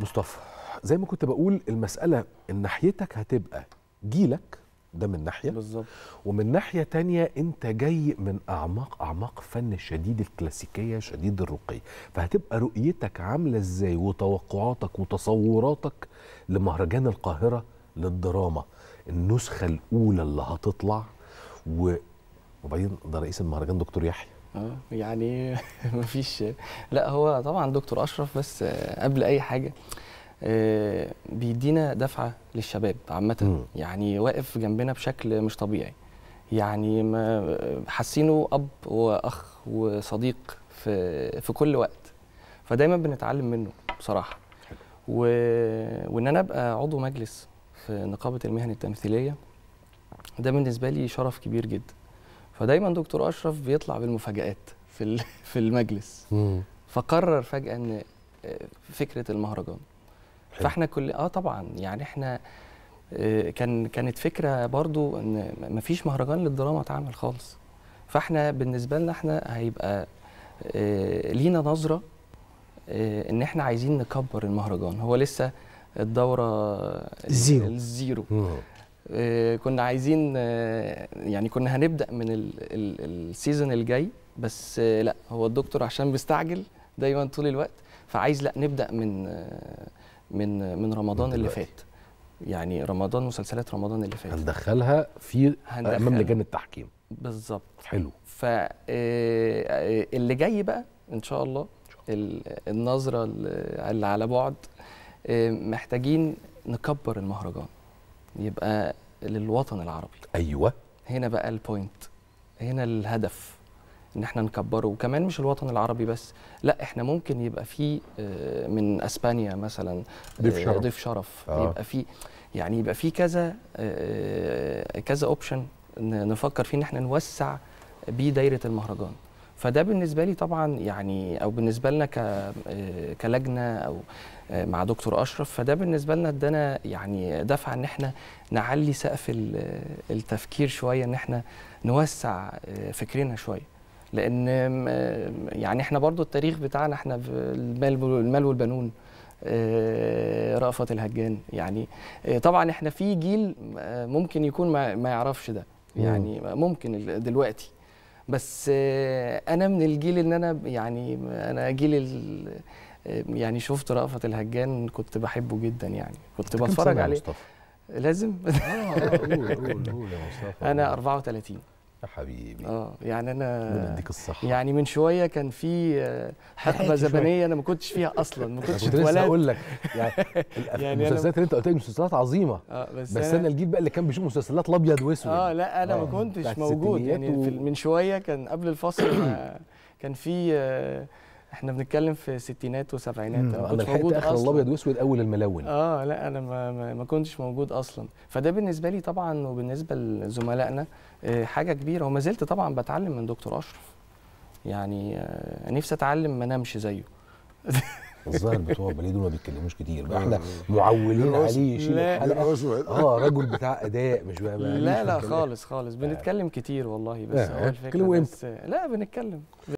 مصطفى زي ما كنت بقول المساله ان ناحيتك هتبقى جيلك ده من ناحيه بالظبط ومن ناحيه تانية انت جاي من اعماق اعماق فن شديد الكلاسيكيه شديد الرقي فهتبقى رؤيتك عامله ازاي وتوقعاتك وتصوراتك لمهرجان القاهره للدراما النسخه الاولى اللي هتطلع و وبعدين ده رئيس المهرجان دكتور يحيى اه يعني مفيش لا هو طبعا دكتور اشرف بس آه، قبل اي حاجه آه، بيدينا دفعه للشباب عامه يعني واقف جنبنا بشكل مش طبيعي يعني ما آه، حاسينه اب واخ وصديق في في كل وقت فدايما بنتعلم منه بصراحه و... وان انا ابقى عضو مجلس في نقابه المهن التمثيليه ده بالنسبه لي شرف كبير جدا فدايما دكتور اشرف بيطلع بالمفاجآت في في المجلس مم. فقرر فجاه ان آه، فكره المهرجان حلو. فاحنا كل اه طبعا يعني احنا آه، كان كانت فكره برضو ان مفيش مهرجان للدراما اتعمل خالص فاحنا بالنسبه لنا احنا هيبقى آه، لينا نظره ان احنا عايزين نكبر المهرجان هو لسه الدوره الزيرو الزيرو آه، كنا عايزين آه، يعني كنا هنبدا من السيزون الجاي بس آه، لا هو الدكتور عشان بيستعجل دايما طول الوقت فعايز لا نبدا من من من رمضان من اللي فات يعني رمضان مسلسلات رمضان اللي فات هندخلها في هندخل. امام لجان التحكيم بالظبط حلو ف اللي جاي بقى ان شاء الله النظره اللي على بعد محتاجين نكبر المهرجان يبقى للوطن العربي ايوه هنا بقى البوينت هنا الهدف ان احنا نكبره وكمان مش الوطن العربي بس لا احنا ممكن يبقى في آه، من اسبانيا مثلا آه، ضيف شرف ضيف شرف آه. يبقى في يعني يبقى في كذا آه، كذا اوبشن نفكر فيه ان احنا نوسع بيه دايره المهرجان فده بالنسبه لي طبعا يعني او بالنسبه لنا آه، كلجنه او آه، مع دكتور اشرف فده بالنسبه لنا ادانا يعني دفع ان احنا نعلي سقف آه، التفكير شويه ان احنا نوسع فكرنا شويه لان يعني احنا برضو التاريخ بتاعنا احنا المال والبنون رأفت الهجان يعني طبعا احنا في جيل ممكن يكون ما يعرفش ده يعني ممكن دلوقتي بس آه، انا من الجيل ان انا يعني انا جيل آه، يعني شفت رأفت الهجان كنت بحبه جدا يعني كنت بتفرج عليه لازم آه، انا 34 يا حبيبي اه يعني انا ربنا الصحه يعني من شويه كان في آه، حقبه زمنيه انا ما كنتش فيها اصلا ما كنتش اتولدت لسه هقول لك يعني, يعني المسلسلات اللي انت قلت لي مسلسلات عظيمه آه بس, بس انا, أنا الجيل بقى اللي كان بيشوف مسلسلات الابيض واسود اه لا انا ما آه، كنتش موجود يعني و... من شويه كان قبل الفصل كان في آه احنا بنتكلم في ستينات وسبعينات انا لحقت اخر اصلا الابيض واسود اول الملون اه لا انا ما, ما كنتش موجود اصلا فده بالنسبه لي طبعا وبالنسبه لزملائنا آه، حاجه كبيره وما زلت طبعا بتعلم من دكتور اشرف يعني آه، نفسي اتعلم ما انامش زيه الظاهر بتوع دول ما بيتكلموش كتير بقى احنا آه. معولين عليه يشيل الحلقه اه راجل بتاع اداء مش بقى لا لا خالص خالص بنتكلم كتير والله بس هو الفكره بس لا بنتكلم